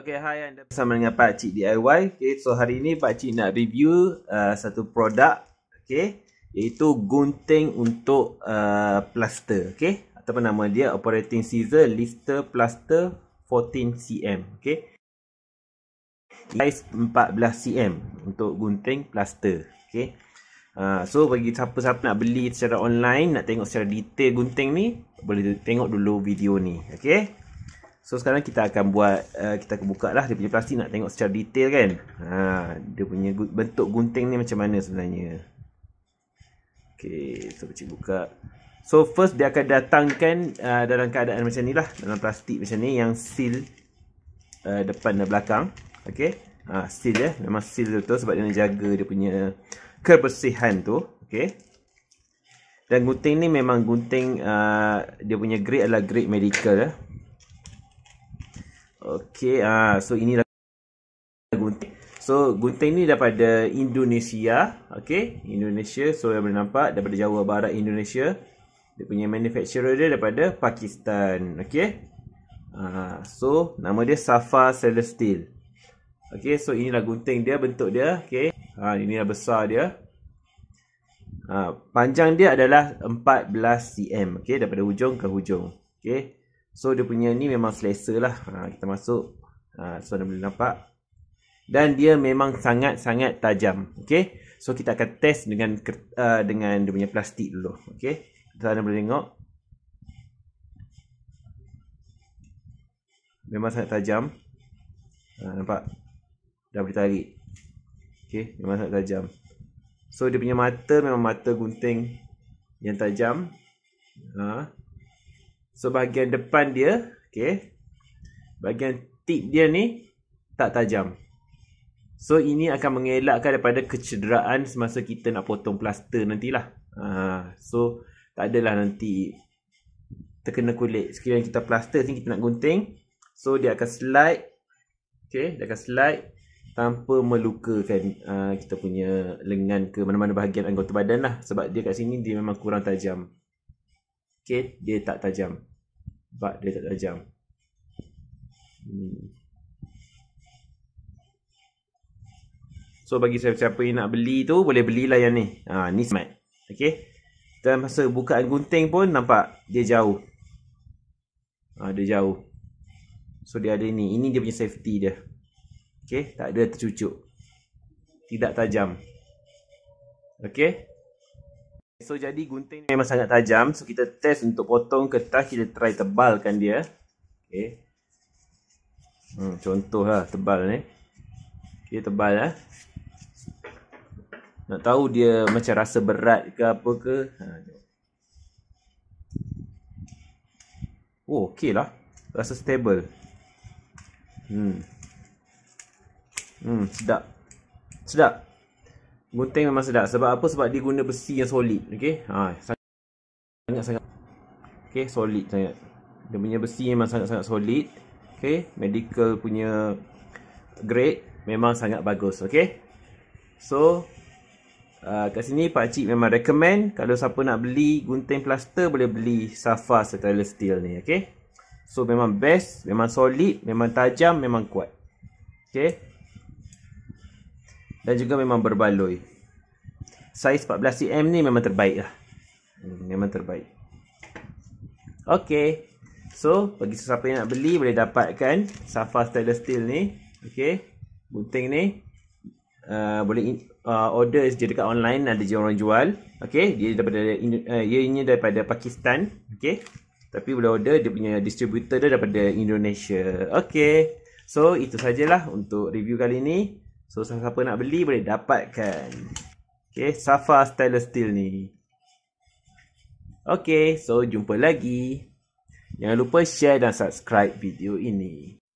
Okay, hi, anda bersama dengan Pak Cik DIY. Okay, so hari ini Pak Cik nak review uh, satu produk, okay, iaitu gunting untuk uh, plaster, okay, ataupun nama dia operating scissor Lister Plaster 14 cm, okay, size 14 cm untuk gunting plaster, okay. Uh, so bagi siapa-siapa nak beli secara online, nak tengok secara detail gunting ni, boleh tengok dulu video ni, okay. So sekarang kita akan buat uh, kita akan buka lah dia punya plastik nak tengok secara detail kan. Ha dia punya bentuk gunting ni macam mana sebenarnya. Okay, so kita buka. So first dia akan datangkan uh, dalam keadaan macam ni lah dalam plastik macam ni yang seal uh, depan dan belakang. okay? Ha seal eh memang seal dia tu sebab dia nak jaga dia punya kebersihan tu. okay? Dan gunting ni memang gunting uh, dia punya grade adalah grade medical eh. Okay, ah, so ini Gunting. So Gunting ni daripada Indonesia, okay, Indonesia. So yang boleh nampak daripada Jawa Barat Indonesia. Dia punya manufacturer dia daripada Pakistan, okay. Ah, so nama dia Safa Celestial. Okay, so inilah gunting dia, bentuk dia, okay. Ah, inilah besar dia. Ah, panjang dia adalah 14 cm, okay, daripada hujung ke hujung, okay. So dia punya ni memang selesa lah ha, Kita masuk ha, So anda boleh nampak Dan dia memang sangat-sangat tajam Okay So kita akan test dengan uh, dengan dia punya plastik dulu Okay So anda boleh tengok Memang sangat tajam ha, Nampak Dah boleh tarik Okay Memang sangat tajam So dia punya mata memang mata gunting Yang tajam Haa So bahagian depan dia, okay. Bahagian tip dia ni tak tajam. So ini akan mengelakkan daripada kecederaan semasa kita nak potong plaster nantilah. Ah, uh, so tak adalah nanti terkena kulit. Sekiranya kita plaster ni kita nak gunting, so dia akan slide. okay? dia akan slide tanpa melukakan uh, kita punya lengan ke mana-mana bahagian anggota badan lah sebab dia kat sini dia memang kurang tajam. Okay, dia tak tajam but dia tak tajam hmm. so bagi siapa-siapa yang nak beli tu boleh belilah yang ni ha, ni smart okay. dan masa bukaan gunting pun nampak dia jauh ha, dia jauh so dia ada ni ini dia punya safety dia Okay, tak ada tercucuk tidak tajam Okay. So jadi gunting ni memang sangat tajam So kita test untuk potong kertas Kita try tebalkan dia okay. hmm, Contoh lah tebal ni Okay tebal lah Nak tahu dia macam rasa berat ke apa ke ha, Oh okay lah Rasa stable Hmm Hmm sedap Sedap Gunting memang sedap sebab apa? Sebab dia guna besi yang solid. Okey. Ha sangat sangat Okey, solid sangat. Dia punya besi memang sangat-sangat solid. Okey, medical punya grade memang sangat bagus. Okey. So Uh, kat sini Pak Cik memang recommend kalau siapa nak beli gunting plaster boleh beli Safa Stainless Steel ni okey. So memang best, memang solid, memang tajam, memang kuat. Okey dan juga memang berbaloi. Saiz 14cm ni memang terbaik lah. Hmm, memang terbaik. Okay. So, bagi sesiapa yang nak beli boleh dapatkan Safa Stainless Steel ni. Okay. Bunting ni. Uh, boleh in, uh, order je dekat online ada je orang jual. Okay. Dia daripada, uh, ia uh, ini daripada Pakistan. Okay. Tapi boleh order dia punya distributor dia daripada Indonesia. Okay. So, itu sajalah untuk review kali ni. So siapa nak beli boleh dapatkan Okay Safa Stainless Steel ni Okay so jumpa lagi Jangan lupa share dan subscribe video ini